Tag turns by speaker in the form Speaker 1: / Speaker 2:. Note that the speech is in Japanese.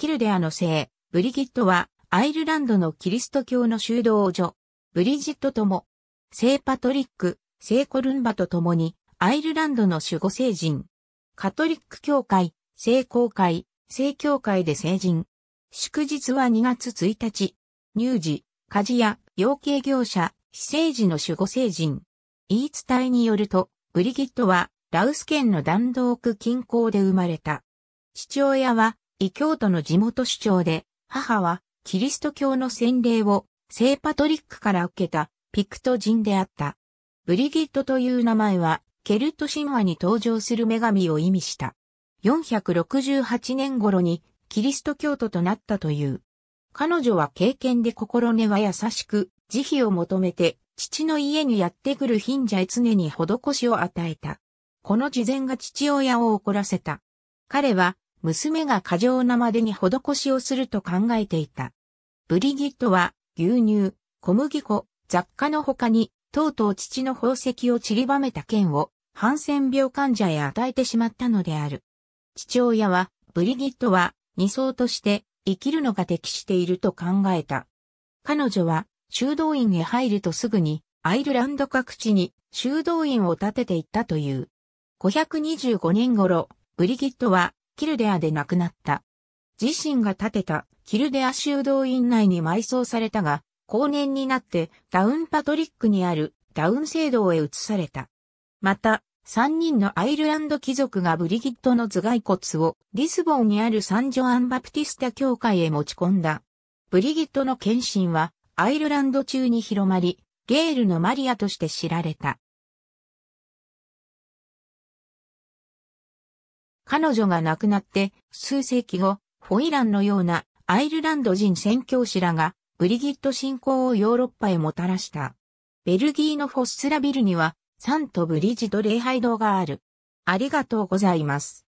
Speaker 1: キル
Speaker 2: デアの聖、ブリギットは、アイルランドのキリスト教の修道女、ブリジットとも、聖パトリック、聖コルンバと共に、アイルランドの守護聖人、カトリック教会、聖公会、聖教会で聖人。祝日は2月1日、乳児、家事や養鶏業者、非政治の守護聖人。言い伝えによると、ブリギットは、ラウス県の弾道区近郊で生まれた。父親は、異教徒の地元主張で、母はキリスト教の洗礼を聖パトリックから受けたピクト人であった。ブリギットという名前はケルト神話に登場する女神を意味した。468年頃にキリスト教徒となったという。彼女は経験で心根は優しく、慈悲を求めて、父の家にやってくる貧者へ常に施しを与えた。この事前が父親を怒らせた。彼は娘が過剰なまでに施しをすると考えていた。ブリギットは、牛乳、小麦粉、雑貨の他に、とうとう父の宝石を散りばめた剣を、ハンセン病患者へ与えてしまったのである。父親は、ブリギットは、二層として、生きるのが適していると考えた。彼女は、修道院へ入るとすぐに、アイルランド各地に修道院を建てていったという。525年頃、ブリギットはキルデアで亡くなった。自身が建てたキルデア修道院内に埋葬されたが、後年になってダウンパトリックにあるダウン聖堂へ移された。また、三人のアイルランド貴族がブリギットの頭蓋骨をリスボンにあるサンジョアンバプティスタ教会へ持ち込んだ。ブリギットの献身はアイルランド中に広まり、ゲールのマリアとして知られた。彼女が亡くなって数世紀後、フォイランのようなアイルランド人宣教師らがブリギット信仰をヨーロッパへもたらした。ベルギーのフォッスラビルにはサントブリジド礼拝堂がある。
Speaker 1: ありがとうございます。